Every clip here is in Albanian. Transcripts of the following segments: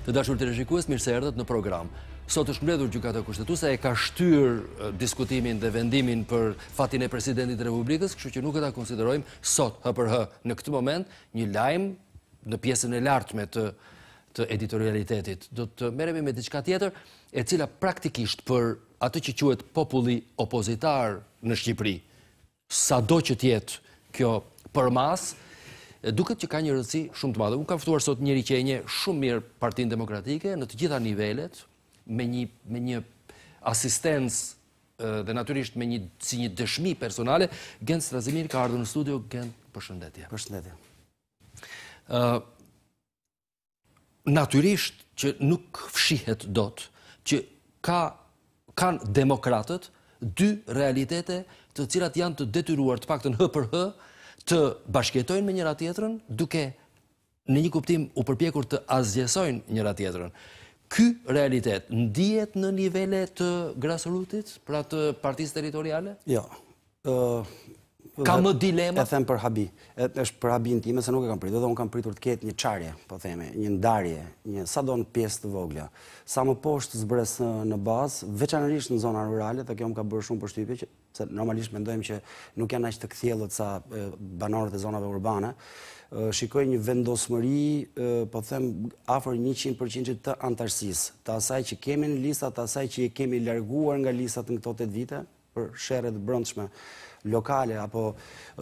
Të dashur të rëshikues, mirë se erdhët në program. Sot është mbledhur gjykata kushtetuese e ka shtyr diskutimin dhe vendimin për fatin e presidentit të Republikës, kështu që nuk e ta konsiderojmë sot hë për hë në këtë moment një lajm në pjesën e lartme të të editorialitetit. Do të merremi me diçka tjetër e cila praktikisht për atë që quhet populli opozitar në Shqipëri, sado që të jetë kjo përmas, duket që ka një rëndësi shumë të madhe. Unë kam ftuar sot njëri qenje shumë mirë partin demokratike në të gjitha nivellet, me një, me një asistens dhe naturisht me një, si një dëshmi personale. Gent Strazimir ka ardhë në studio, Gent përshëndetje. Përshëndetje. naturisht që nuk fshihet dot që ka, kanë demokratët dy realitete të cilat janë të detyruar të pak të në hë për hë, të bashkjetojnë me njëra tjetërën, duke në një kuptim u përpjekur të azgjesojnë njëra tjetërën. Ky realitet ndijet në nivele të grassroots, pra të partisë teritoriale? Ja, jo ka më dilema? E them për habi. E është për habi në time, se nuk e kam pritur. Dhe unë kam pritur të ketë një qarje, po theme, një ndarje, një sa do në pjesë të voglja. Sa më poshtë zbres në bazë, veçanërishë në zona rurale, dhe kjo më ka bërë shumë për shtypje, se normalisht me ndojmë që nuk janë ashtë të këthjelët sa banorët e zonave urbane, shikoj një vendosëmëri, po them, afer 100% të antarësis, të asaj që kemi në listat, të asaj që kemi larguar nga listat në këto të vite, për shere dhe brëndshme lokale apo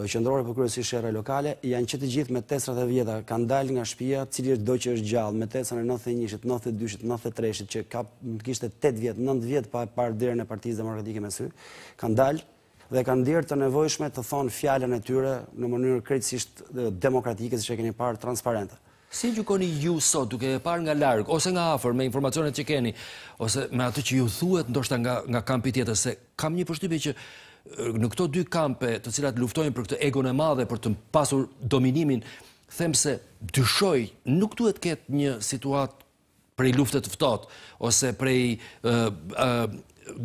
qëndrore për po kërësi shere lokale, janë që të gjithë me tesrat e vjeta kanë dalë nga shpia, cilë është do që është gjallë, me tesën e 91, 92, 93, që ka kishtë 8 vjetë, 9 vjetë pa e parë dherë në partijës demokratike me sy, kanë dalë dhe kanë dherë të nevojshme të thonë fjallën e tyre në mënyrë krejtësisht demokratike, si që keni parë transparente. Si që koni ju sot, duke e par nga largë, ose nga afer, me informacionet që keni, ose me atë që ju thuet, ndoshta nga kampi tjetë, se kam një përshtypi që në këto dy kampe të cilat luftojnë për këtë egon e madhe, për të pasur dominimin, them se dyshoj, nuk duhet ketë një situat prej luftet vëtot, ose prej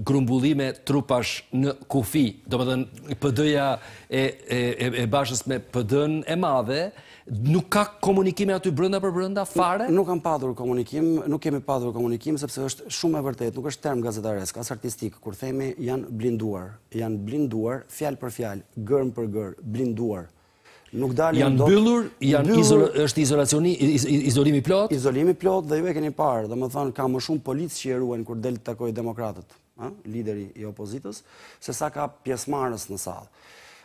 grumbullime trupash në kufi, do më dhe në pëdëja e bashës me pëdën e madhe, nuk ka komunikime aty brënda për brënda, fare? Nuk kam padhur komunikim, nuk kemi padhur komunikim, sepse është shumë e vërtet, nuk është term gazetaresk, as artistik, kur themi janë blinduar, janë blinduar, fjalë për fjalë, gërm për gërë, blinduar. Nuk dalin janë bëllur, është izolacioni, izolimi plot? Izolimi plot dhe ju e keni parë, dhe më thënë ka më shumë policë që i ruen kur delë të takoj demokratët, lideri i opozitës, se sa ka pjesmarës në salë.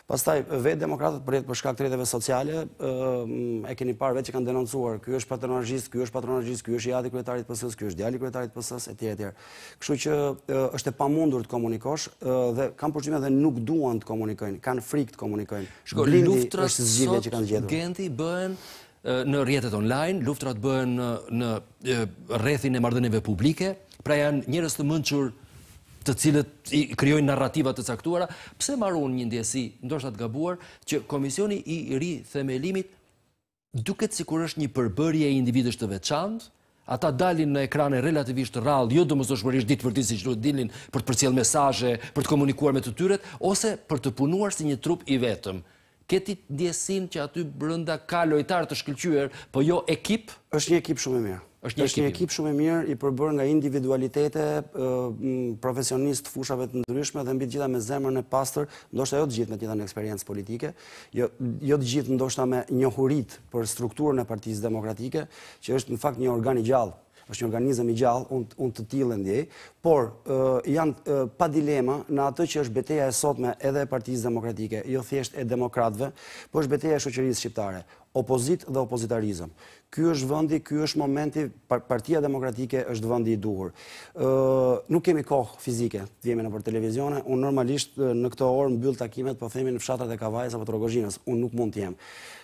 Pastaj, vetë demokratët për shkak të rejtëve sociale, e keni parë vetë që kanë denoncuar, kjo është patronarëgjist, kjo është patronarëgjist, kjo është jati kretarit pësës, kjo është djali kretarit pësës, e tjere tjere. Kështu që është e pamundur të komunikosh, dhe kanë përgjime dhe nuk duan të komunikojnë, kanë frikë të komunikojnë. Shko, luftrat sot, genti, bëhen në rjetet online, luftrat bëhen në rethin e mardhënive publike, pra janë njërës të mënqurë të cilët i kryojnë narrativat të caktuara, pse marun një ndjesi, ndoshtat gabuar, që komisioni i ri themelimit duket si kur është një përbërje individisht të veçantë, Ata dalin në ekrane relativisht rallë, jo do mështë shmërisht ditë vërdinë si që duhet dilin për të përcjel mesaje, për të komunikuar me të tyret, ose për të punuar si një trup i vetëm. Këti ndjesin që aty brënda ka lojtar të shkëllqyër, po jo ekip? është një ekip shumë e mirë është një ekip, shumë e mirë i përbërë nga individualitete, profesionist fushave të ndryshme dhe mbi të gjitha me zemrën e pastër, ndoshta jo të gjithë me të gjitha në eksperiencë politike, jo jo të gjithë ndoshta me njohuritë për strukturën e Partisë Demokratike, që është në fakt një organ i gjallë është një organizëm i gjallë, unë të tilë ndjej, por janë pa dilema në atë që është beteja e sotme edhe e partijës demokratike, jo thjesht e demokratve, por është beteja e shoqërisë shqiptare opozit dhe opozitarizëm. Ky është vëndi, ky është momenti, partia demokratike është vëndi i duhur. Nuk kemi kohë fizike, të jemi në për televizionë, unë normalisht në këto orë në byllë takimet, po themi në fshatrat e kavajës apo të rogozhinës, unë nuk mund të jemi.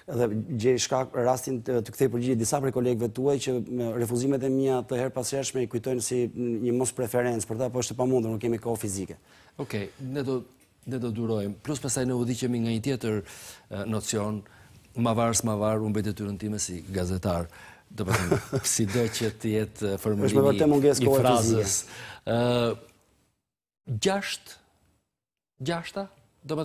Dhe gjeri shkak rastin të kthej përgjit disa prej kolegve të uaj që refuzimet e mija të herë pasërshme i kujtojnë si një mos preferencë, për ta po është të pamundur, nuk kemi kohë fizike. Okej, ne do durojmë, plus pasaj ne u nga i tjetër nocion, Ma varë, ma varë, unë bëjtë të tyrën time si gazetar. Dhe përëm, si do që të jetë uh, formulimi i frazës. Uh, gjasht, gjashta, Do më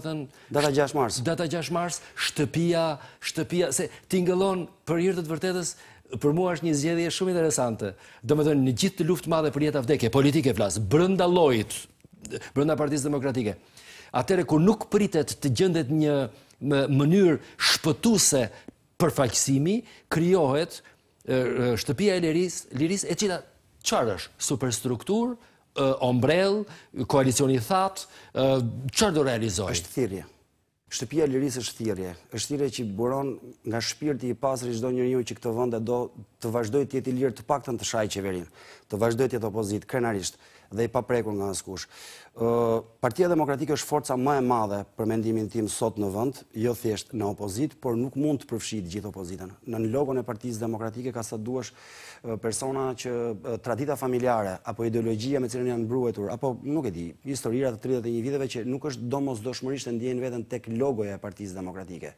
Data 6 mars. Data 6 mars, shtëpia, shtëpia, se t'ingëllon për hirtët vërtetës, për mua është një zgjedhje shumë interesante. Do më në gjithë të luftë madhe për jetë vdekje, politike flasë, brënda lojtë, brënda partisë demokratike. Atere, ku nuk pritet të gjëndet një me mënyrë shpëtuese përfaqësimi krijohet shtëpia e liris, e cila çfarë është? Superstruktur, ombrell, koalicioni that, çfarë do realizojë? Është Shtëpia e lirisë është thirje, është thirje që buron nga shpirti i pasur i çdo njeriu që këtë vend do të vazhdojë të jetë i lirë të paktën të shajë qeverinë, të vazhdojë të jetë opozit krenarisht dhe i paprekur nga askush. Partia Demokratikë është forca më e madhe për mendimin tim sot në vënd, jo thjesht në opozit, por nuk mund të përfshit gjithë opozitën. Në në logon e partijës demokratike ka së duash persona që tradita familjare, apo ideologia me cilën janë bruetur, apo nuk e di, historirat të 31 viteve që nuk është domos doshmërisht e ndjenë vetën tek logoja e partijës demokratike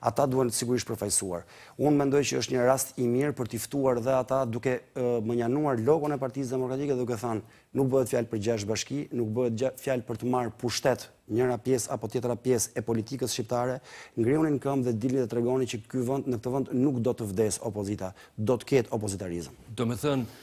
ata duhen sigurisht përfajsuar. Unë mendoj që është një rast i mirë për tiftuar dhe ata duke më njanuar logon e partijës demokratike duke thanë nuk bëhet fjalë për gjash bashki, nuk bëhet fjalë për të marë pushtet njëra pjesë apo tjetëra pjesë e politikës shqiptare, ngrionin në këmë dhe dili dhe të regoni që vënd, në këtë vënd nuk do të vdes opozita, do të ketë opozitarizm. Do me thënë,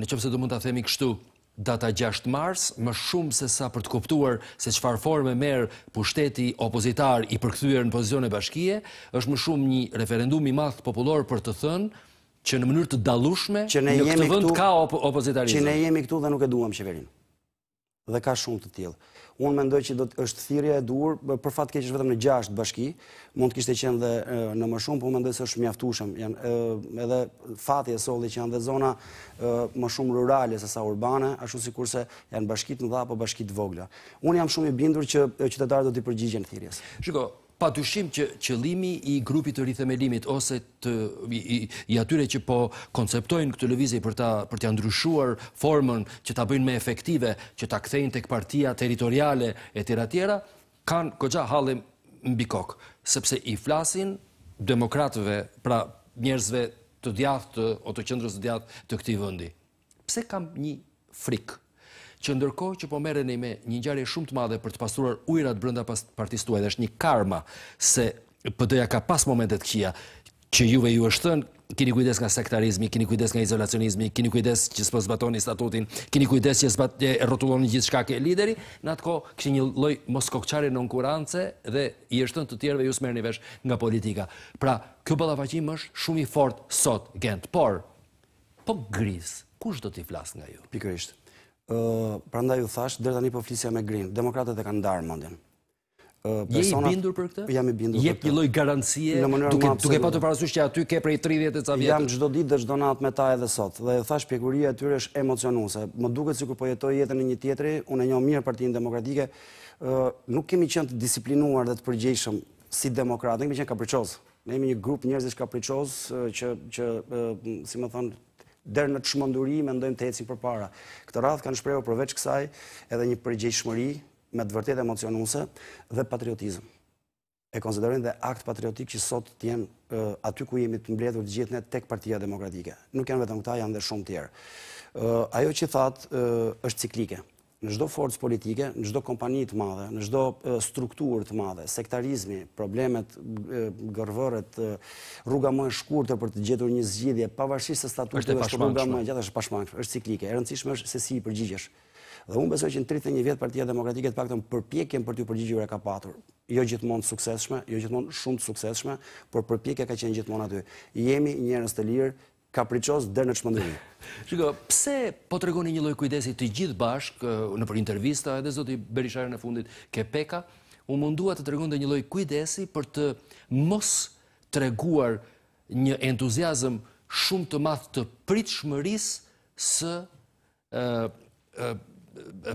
në qëpëse do mund të themi kështu, Data 6 mars, më shumë se sa për të kuptuar se qëfar forme merë pushteti opozitar i përkëtyrë në pozicion e bashkije, është më shumë një referendum i mathë popullor për të thënë që në mënyrë të dalushme në këtë vënd ka opozitarizëm. Që ne jemi këtu dhe nuk e duham qeverinë dhe ka shumë të tjilë. Unë mendoj që do të është thirja e dur, për fatë është vetëm në gjasht bashki, mund të kishtë e qenë dhe në më shumë, për po mendoj së është mjaftushëm, edhe fati e soli që janë dhe zona më shumë rurale se sa urbane, ashtu si kurse janë bashkit në dha, për bashkit vogla. Unë jam shumë i bindur që qytetarë do të i përgjigjen thirjes. Shiko, pa të shimë që qëlimi i grupit të rithemelimit ose të i atyre që po konceptojnë këtë lëvizi për të andryshuar formën që të bëjnë me efektive, që të kthejnë të këpartia teritoriale e tira tjera, kanë këgja halim mbi kokë, sepse i flasin demokratëve, pra njerëzve të djathë o të qëndrës të djathë të këti vëndi. Pse kam një frikë? që ndërkohë që po merren me një ngjarje shumë të madhe për të pasuruar ujërat brenda partisë tuaj, është një karma se PD-ja ka pas momente të që juve ju është thënë keni kujdes nga sektarizmi, keni kujdes nga izolacionizmi, keni kujdes që s'po zbatoni statutin, keni kujdes që s'bat e rrotulloni gjithçka ke lideri, në atë kohë kishin një lloj moskokçare nonkurance dhe i është thënë të tjerëve ju s'merrni vesh nga politika. Pra, kjo ballafaqim është shumë i fortë sot gent, por po gris. Kush do t'i flas nga ju? Pikërisht. Prandaj u thash, dërta një po flisja me Green, demokratët e kanë darë mëndin. Je i bindur për këtë? Jam i bindur për këtë. Je pëlloj garancije, duke jo. pa të parasysh që aty ke prej 30 e ca vjetër? Jam gjdo ditë dhe gjdo natë me ta edhe sot. Dhe thash, pjekuria e tyre është emocionuse. Më duke si kur pojetoj jetën e një tjetëri, unë e një mirë partijin demokratike, nuk kemi qenë të disiplinuar dhe të përgjeshëm si demokratë. Nuk kemi qenë kapriqozë. Ne jemi një grupë njerëzish kapriqozë që, si më thonë, dherë në të shmonduri me ndojmë të hecim për para. Këtë radhë kanë shprejo përveç kësaj edhe një përgjejt shmëri me të e emocionuse dhe patriotizm. E konsiderojnë dhe akt patriotik që sot të jenë aty ku jemi të mbledhur të gjithë ne tek partia demokratike. Nuk janë vetëm këta janë dhe shumë tjerë. Ajo që thatë është ciklike në gjdo forcë politike, në gjdo të madhe, në gjdo struktur të madhe, sektarizmi, problemet, gërvërët, rruga më shkurte për të gjetur një zgjidhje, pavarësisht se statutë dhe rruga më gjatë është pashmangëshme, është ciklike, e rëndësishme është se si i përgjigjesh. Dhe unë besoj që në 31 vjetë partia demokratike të pakton përpjekjen për të përgjigjur e ka patur. Jo gjithmonë të sukseshme, jo gjithmonë shumë të sukseshme, por përpjekja ka qenë gjithmonë aty. Jemi njërës të lirë, kapricos dhe në qëmëndërin. Shiko, pse po të regoni një loj kujdesi të gjithë bashk, në për intervista edhe zoti Berisharë në fundit, ke peka, u mundua të regon një loj kujdesi për të mos të reguar një entuziasm shumë të math të prit shmëris së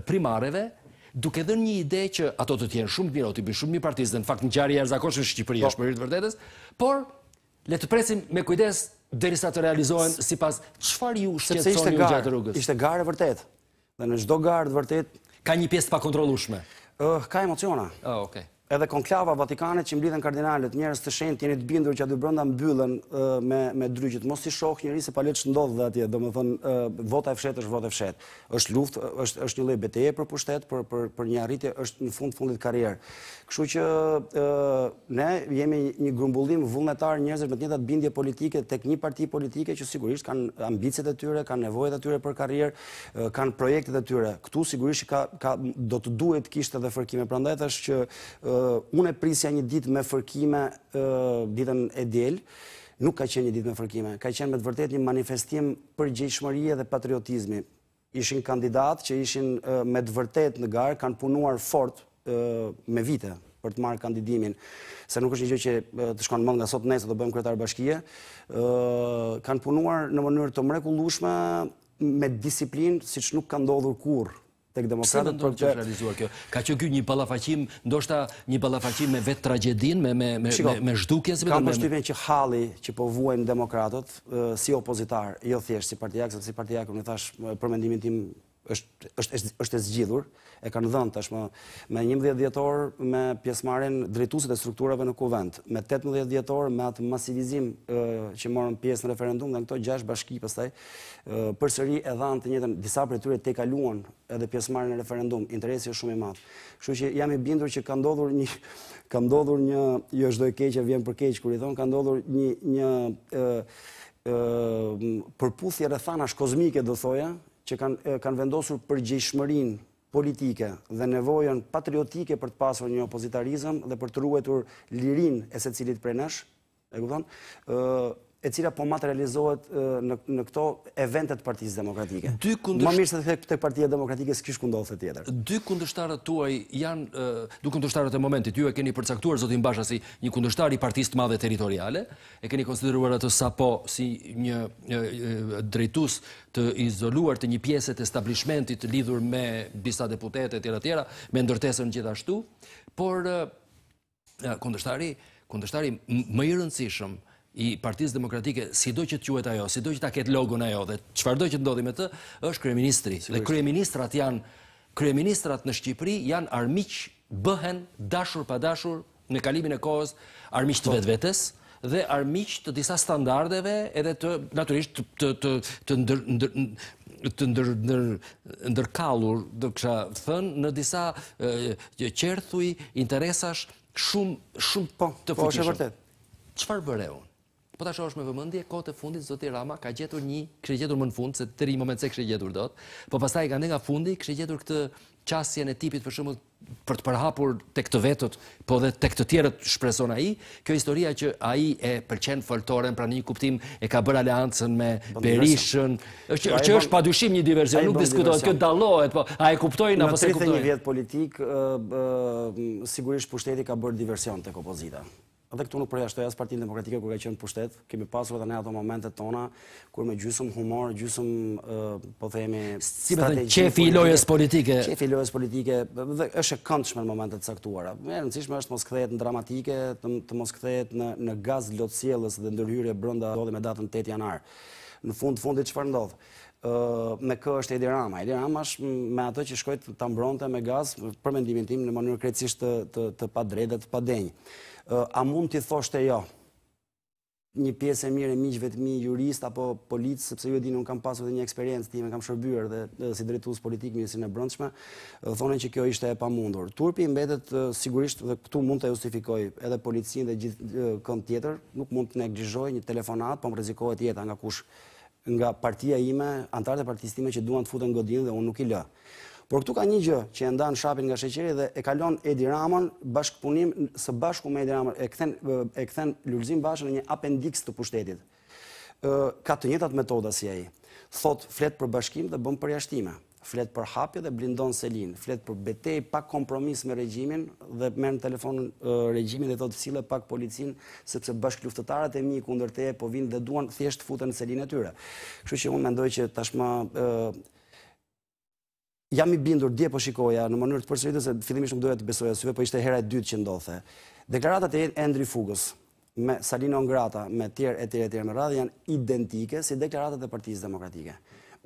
primareve, duke dhe një ide që ato të tjenë shumë të mirë, o të i bëjnë shumë një partizë, dhe në fakt në gjari e në Shqipëri e po. shmërit vërdetës, por le të presim me kujdes derisa të realizohen si pas qëfar ju shqetësoni u gjatë rrugës? Ishte gare vërtet, dhe në gjdo gare vërtet... Ka një pjesë pa kontrolushme? Ka emociona. Oh, okej edhe konklava Vatikanit që mblidhen kardinalet, njerës të shenë të bindur që a dy brënda mbyllën me dryqit, mos si shokë njëri se palet shëndodhë dhe atje, dhe më thënë, vota e fshet është vota e fshet, është luft, është një lej bete për pushtet, për një arritje është në fund fundit karierë. Këshu që ne jemi një grumbullim vullnetar njerës me të njëtë atë bindje politike, tek një parti politike që sigurisht kanë ambicet e tyre, kanë nevojt e tyre për karierë, kanë projekte e tyre. Këtu sigurisht që do të duhet kishtë edhe fërkime. Pra ndajtë është që unë e prisja një ditë me fërkime, ditën e djelë, nuk ka qenë një ditë me fërkime, ka qenë me të vërtet një manifestim për gjithshmërije dhe patriotizmi. Ishin kandidatë që ishin me të vërtet në garë, kanë punuar fort me vite për të marë kandidimin, se nuk është një gjë që të shkonë mëndë nga sot nëjë, se të bëjmë kretarë bashkije, kanë punuar në mënyrë të mrekullushme me disiplinë, si që nuk kanë dodhur kur tek demokratët për të realizuar kjo. Ka që kjo një palafacim, ndoshta një palafacim me vetë tragedin, me, me, me, me, me zhdukje? ka më që hali që po vuajnë demokratët, si opozitar, jo thjesht si partijak, se si partijak, unë thash përmendimin tim është është e zgjidhur, e kanë dhënë tashmë me 11 dhjetor me pjesëmarrjen drejtuesit e strukturave në kuvent, me 18 dhjetor me atë masivizim që morën pjesë në referendum dhe në këto 6 bashki pastaj përsëri e dhanë të njëjtën disa prej tyre te kaluan edhe pjesëmarrjen në referendum, interesi është shumë i madh. Kështu që jam i bindur që ka ndodhur një ka ndodhur një jo çdo e keq që vjen për keq kur i thon ka ndodhur një një përputhje rrethanash kozmike do thoja që kanë vendosur përgjishmërin politike dhe nevojën patriotike për të pasur një opozitarizm dhe për të ruetur lirin e se cilit prej nesh, e gu e cila po materializohet në këto eventet partijës demokratike. Ma mirë se të partijë demokratike, demokratike s'kish këndohë të tjetër. Dy kundështarët tuaj janë, dy kundështarët e momentit, ju e keni përcaktuar, zotin Basha, si një kundështar i partijës të madhe teritoriale, e keni konsideruar atë sa po si një drejtus të izoluar të një pjeset e stablishmentit lidhur me bista deputete, tjera tjera, me ndërtesën gjithashtu, por kundështari më i rëndësishëm, i partiz demokratike, si do që të quet ajo, si do që ta ketë logon ajo, dhe qëfar do që të ndodhi me të, është kreministri. Dhe kreministrat janë, kreministrat në Shqipëri janë armiq bëhen dashur pa dashur në kalimin e kohës armiq të vetë po. vetës dhe armiq të disa standardeve edhe të naturisht të të të të ndërkalur dhe kësha thënë në disa qërthuj interesash shumë të fëqishëm. Po, që e vërtet. Qëfar bërë unë? Po ta shosh me vëmëndje, kote të fundit, zoti Rama, ka gjetur një, kështë gjetur më në fund, se të ri moment se kështë gjetur dot, po pasaj ka ndë nga fundi, kështë gjetur këtë qasjen e tipit për shumë për të përhapur të këtë vetët, po dhe të këtë tjerët shpreson a i, kjo historia që a i e përqenë foltoren, pra një kuptim e ka bërë aleancën me Berishën, që, që është padushim një diversion, nuk diskutohet, kjo dalohet, po a e kuptojnë, apo se kuptojnë? Në 31 vjetë politikë, sigurisht pushteti ka bërë diversion të kopozita dhe këtu nuk shtoja as Partinë Demokratike kur ka qenë pushtet, kemi pasur edhe ne ato momente tona kur me gjysëm humor, gjysëm po themi si për të qefi i lojës politike. Qefi i lojës politike dhe është e këndshme në momente të caktuara. Më e rëndësishme është mos kthehet në dramatike, të, mos kthehet në në gaz lotësjellës dhe ndërhyrje brenda ndodhi me datën 8 janar. Në fund fundit çfarë ndodh? Uh, me kë është Edi Rama. Edi Rama është me ato që shkoi ta mbronte me gaz për mendimin tim në mënyrë krejtësisht të të, të të padenjë a mund t'i thosht e jo? Një pjesë e mire, miqve të vetëmi, jurist apo polic, sepse ju e dinu në kam pasu dhe një eksperiencë, ti me kam shërbyrë dhe si drejtus politikë një si në brëndshme, thonën që kjo ishte e pa mundur. Turpi mbetet sigurisht dhe këtu mund të justifikoj edhe policinë dhe gjithë kënd tjetër, nuk mund të ne gjizhoj një telefonat, po më rezikohet tjeta nga kush nga partia ime, antarët e partistime që duan të futën godinë dhe unë nuk i lë. Por këtu ka një gjë që e ndanë shapin nga sheqeri dhe e kalon Edi Ramon bashkëpunim, së bashku me Edi Ramon, e këthen lullzim bashkë në një appendix të pushtetit. Ka të njëtat metoda si e i. Thot flet për bashkim dhe bëm për jashtime. Flet për hapje dhe blindon selin. Flet për betej pak kompromis me regjimin dhe merë në telefon regjimin dhe thot sile pak policin sepse bashkë luftetarët e mi kundërteje po vinë dhe duan thjesht futën selin e tyre. Kështu që unë mendoj që tashma jam i bindur, dje po shikoja, në mënyrë të përshëritës, e fillimisht nuk doja të besoja syve, po ishte hera e dytë që ndodhe. Deklaratat e Endri Fugës, me Salino Ngrata, me tjerë e tjerë e tjerë me radhë, janë identike si deklaratat e partijës demokratike.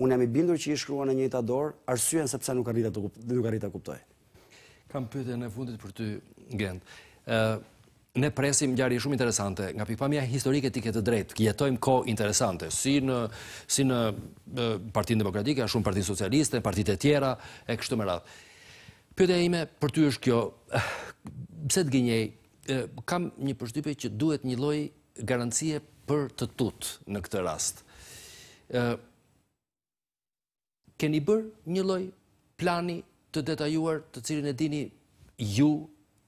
Unë jam i bindur që i shkrua në njëta dorë, arsyen sepse nuk arrita kuptoj. Kam pyte në fundit për ty, Gendë ne presim gjari shumë interesante, nga pikpamja historike ti këtë drejtë, jetojmë ko interesante, si në, si në partinë demokratike, a shumë partinë socialiste, partit e tjera, e kështu më radhë. Pyte e ime, për ty është kjo, eh, pse të gjenjej, kam një përshtype që duhet një loj garancije për të tutë në këtë rast. Keni bërë një loj plani të detajuar të cilin e dini ju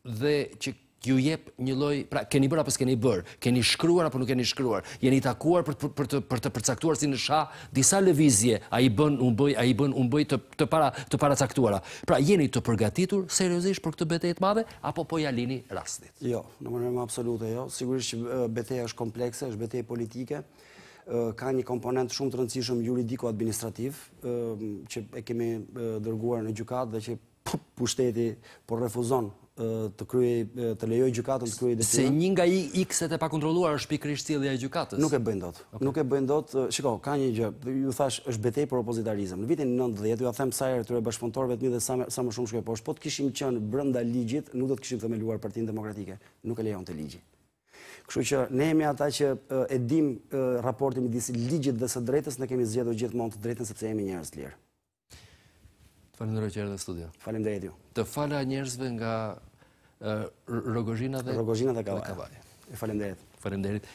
dhe që ju jep një lloj, pra keni bërë apo s'keni bërë, keni shkruar apo nuk keni shkruar, jeni takuar për të për të për të përcaktuar si në shah disa lëvizje, ai bën unë bëj, ai bën unë bëj të të para të paracaktuara. Pra jeni të përgatitur seriozisht për këtë betejë të madhe apo po ja lini rastit? Jo, në mënyrë më absolute jo. Sigurisht që betejë është komplekse, është betejë politike. Ka një komponent shumë të rëndësishëm juridiko-administrativ, që e kemi dërguar në gjykatë dhe që pushteti po refuzon të kryej të lejoj gjykatën të kryej detyrën. Se një nga X-et e pakontrolluar është pikërisht sjellja e gjykatës. Nuk e bëjnë dot. Okay. Nuk e bëjnë dot. Shiko, ka një gjë, ju thash është betejë për opozitarizëm. Në vitin 90 ju a them sa herë këtyre bashkëpunëtorëve të mi dhe sa më, sa më shumë shkoj poshtë, po të kishim qenë brenda ligjit, nuk do të kishim themeluar Partinë Demokratike. Nuk e lejonte ligji. Kështu që ne jemi ata që e dim raportin midis ligjit dhe së drejtës, ne kemi zgjedhur gjithmonë të drejtën sepse jemi njerëz lirë. Faleminderit që erdhe në studio. Faleminderit ju. Të fala njerëzve nga Rogozhina dhe Rogozhina E Kavaj. Faleminderit. Faleminderit.